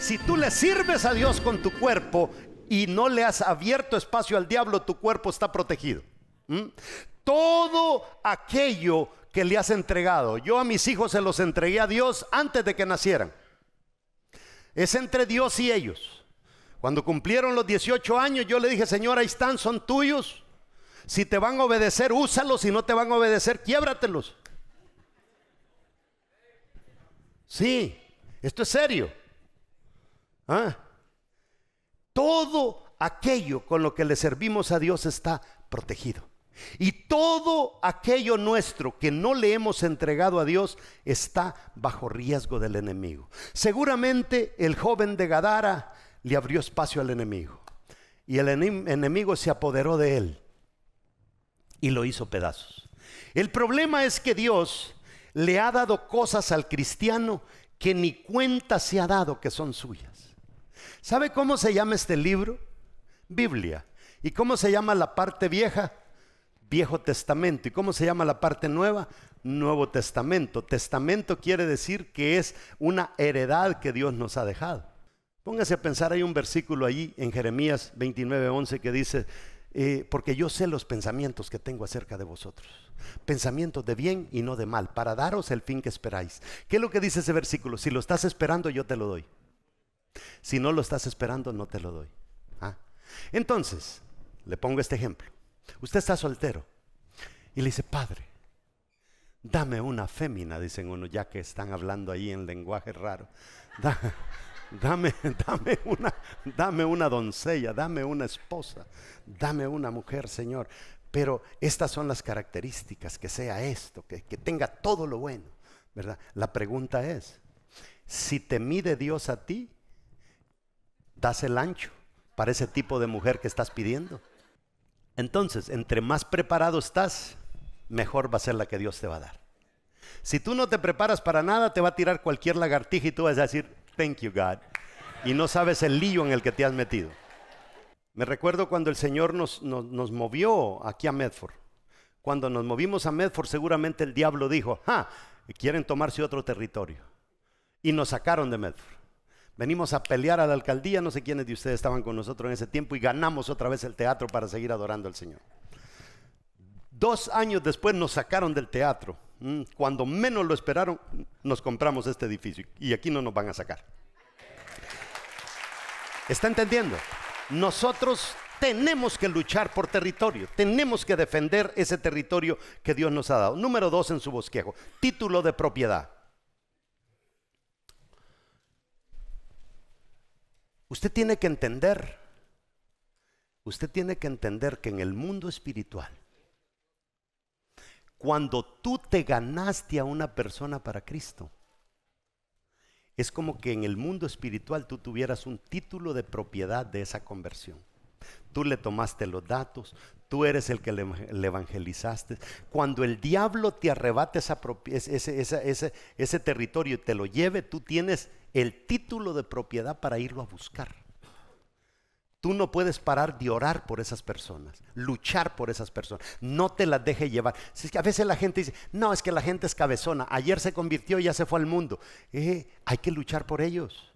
Si tú le sirves a Dios con tu cuerpo y no le has abierto espacio al diablo, tu cuerpo está protegido. ¿Mm? Todo aquello que le has entregado. Yo a mis hijos se los entregué a Dios antes de que nacieran. Es entre Dios y ellos. Cuando cumplieron los 18 años, yo le dije, Señor, ahí están, son tuyos. Si te van a obedecer, úsalos. Si no te van a obedecer, quiébratelos. Sí, esto es serio. Ah. Todo aquello con lo que le servimos a Dios está protegido. Y todo aquello nuestro que no le hemos entregado a Dios está bajo riesgo del enemigo. Seguramente el joven de Gadara le abrió espacio al enemigo. Y el enemigo se apoderó de él y lo hizo pedazos. El problema es que Dios le ha dado cosas al cristiano que ni cuenta se ha dado que son suyas. ¿Sabe cómo se llama este libro? Biblia. ¿Y cómo se llama la parte vieja? Viejo Testamento. ¿Y cómo se llama la parte nueva? Nuevo Testamento. Testamento quiere decir que es una heredad que Dios nos ha dejado. Póngase a pensar, hay un versículo ahí en Jeremías 11 que dice, eh, porque yo sé los pensamientos que tengo acerca de vosotros. Pensamientos de bien y no de mal, para daros el fin que esperáis. ¿Qué es lo que dice ese versículo? Si lo estás esperando, yo te lo doy. Si no lo estás esperando, no te lo doy. Ah. Entonces, le pongo este ejemplo. Usted está soltero y le dice, Padre, dame una fémina, dicen uno, ya que están hablando ahí en lenguaje raro. dame, una, dame una doncella, dame una esposa, dame una mujer, Señor. Pero estas son las características, que sea esto, que, que tenga todo lo bueno, ¿verdad? La pregunta es, si te mide Dios a ti, das el ancho para ese tipo de mujer que estás pidiendo. Entonces, entre más preparado estás, mejor va a ser la que Dios te va a dar. Si tú no te preparas para nada, te va a tirar cualquier lagartija y tú vas a decir, thank you God. Y no sabes el lío en el que te has metido. Me recuerdo cuando el Señor nos, movió aquí a Medford. Cuando nos movimos a Medford, seguramente el diablo dijo, ¡ah! Quieren tomarse otro territorio. Y nos sacaron de Medford. Venimos a pelear a la alcaldía, no sé quiénes de ustedes estaban con nosotros en ese tiempo y ganamos otra vez el teatro para seguir adorando al Señor. Dos años después nos sacaron del teatro. Mm, cuando menos lo esperaron, nos compramos este edificio y aquí no nos van a sacar. ¿Está entendiendo? Nosotros tenemos que luchar por territorio, tenemos que defender ese territorio que Dios nos ha dado. Número dos en su bosquejo, título de propiedad. Usted tiene que entender, usted tiene que entender que en el mundo espiritual, cuando tú te ganaste a una persona para Cristo, es como que en el mundo espiritual tú tuvieras un título de propiedad de esa conversión. Tú le tomaste los datos, tú eres el que le, evangelizaste. Cuando el diablo te arrebate ese, ese, ese territorio y te lo lleve, tú tienes el título de propiedad para irlo a buscar. Tú no puedes parar de orar por esas personas, luchar por esas personas. No te las deje llevar. Si es que a veces la gente dice, no, es que la gente es cabezona. Ayer se convirtió y ya se fue al mundo. Eh, hay que luchar por ellos.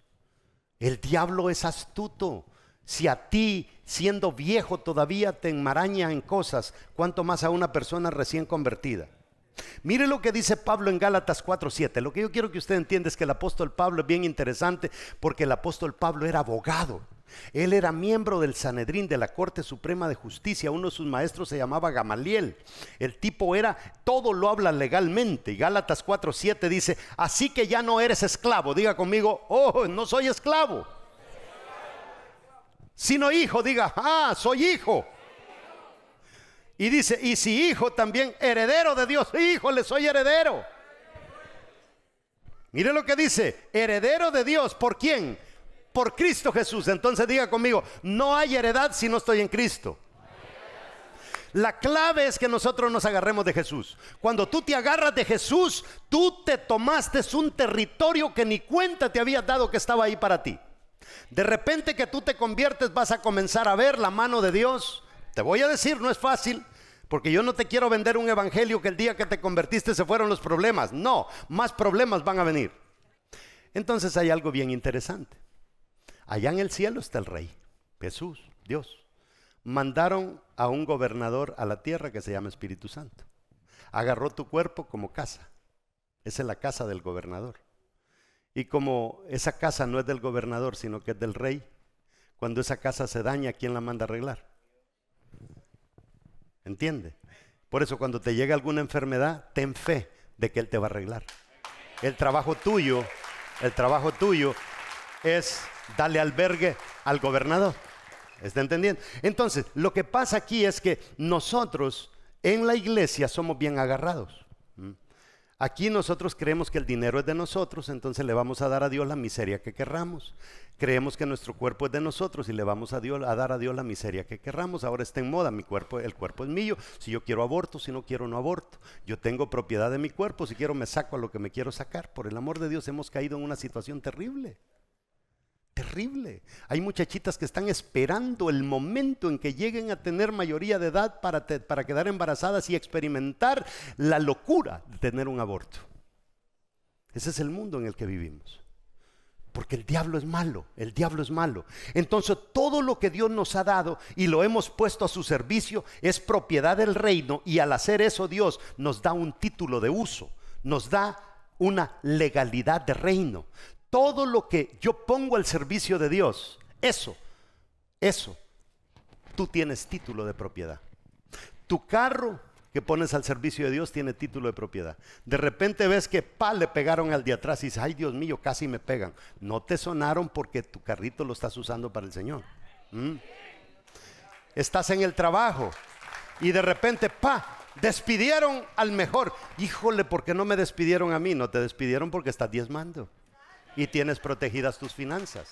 El diablo es astuto. Si a ti, siendo viejo, todavía te enmaraña en cosas, cuanto más a una persona recién convertida. Mire lo que dice Pablo en Gálatas 4:7. Lo que yo quiero que usted entienda es que el apóstol Pablo es bien interesante porque el apóstol Pablo era abogado. Él era miembro del Sanedrín de la Corte Suprema de Justicia. Uno de sus maestros se llamaba Gamaliel. El tipo era, todo lo habla legalmente. Gálatas 4:7 dice, así que ya no eres esclavo. Diga conmigo, oh, no soy esclavo. Sino hijo, diga, ah, soy hijo. Y dice, y si hijo también, heredero de Dios, hijo, le soy heredero. Mire lo que dice, heredero de Dios, ¿por quién? Por Cristo Jesús. Entonces diga conmigo, no hay heredad si no estoy en Cristo. La clave es que nosotros nos agarremos de Jesús. Cuando tú te agarras de Jesús, tú te tomaste un territorio que ni cuenta te había dado que estaba ahí para ti. De repente que tú te conviertes vas a comenzar a ver la mano de Dios, te voy a decir, no es fácil. Porque yo no te quiero vender un evangelio que el día que te convertiste se fueron los problemas. No, más problemas van a venir. Entonces hay algo bien interesante. Allá en el cielo está el rey, Jesús, Dios. Mandaron a un gobernador a la tierra que se llama Espíritu Santo. Agarró tu cuerpo como casa. Esa es la casa del gobernador. Y como esa casa no es del gobernador, sino que es del rey, cuando esa casa se daña, ¿quién la manda a arreglar? Entiende Por eso cuando te llegue alguna enfermedad, ten fe de que Él te va a arreglar. El trabajo tuyo, el trabajo tuyo es darle albergue al gobernador. ¿Está entendiendo? Entonces, lo que pasa aquí es que nosotros en la iglesia somos bien agarrados. Aquí nosotros creemos que el dinero es de nosotros, entonces le vamos a dar a Dios la miseria que querramos. Creemos que nuestro cuerpo es de nosotros y le vamos a, Dios, a dar a Dios la miseria que querramos. Ahora está en moda, mi cuerpo, el cuerpo es mío. Si yo quiero aborto, si no quiero no aborto. Yo tengo propiedad de mi cuerpo, si quiero me saco a lo que me quiero sacar. Por el amor de Dios hemos caído en una situación terrible. Hay muchachitas que están esperando el momento en que lleguen a tener mayoría de edad para, para quedar embarazadas y experimentar la locura de tener un aborto. Ese es el mundo en el que vivimos. Porque el diablo es malo, el diablo es malo. Entonces todo lo que Dios nos ha dado y lo hemos puesto a su servicio es propiedad del reino y al hacer eso Dios nos da un título de uso, nos da una legalidad de reino todo lo que yo pongo al servicio de Dios, eso, eso, tú tienes título de propiedad. Tu carro que pones al servicio de Dios tiene título de propiedad. De repente ves que pa le pegaron al de atrás y dices, ay Dios mío, casi me pegan. No te sonaron porque tu carrito lo estás usando para el Señor. ¿Mm? Estás en el trabajo y de repente pa despidieron al mejor. Híjole, ¿por qué no me despidieron a mí? No te despidieron porque estás diezmando y tienes protegidas tus finanzas.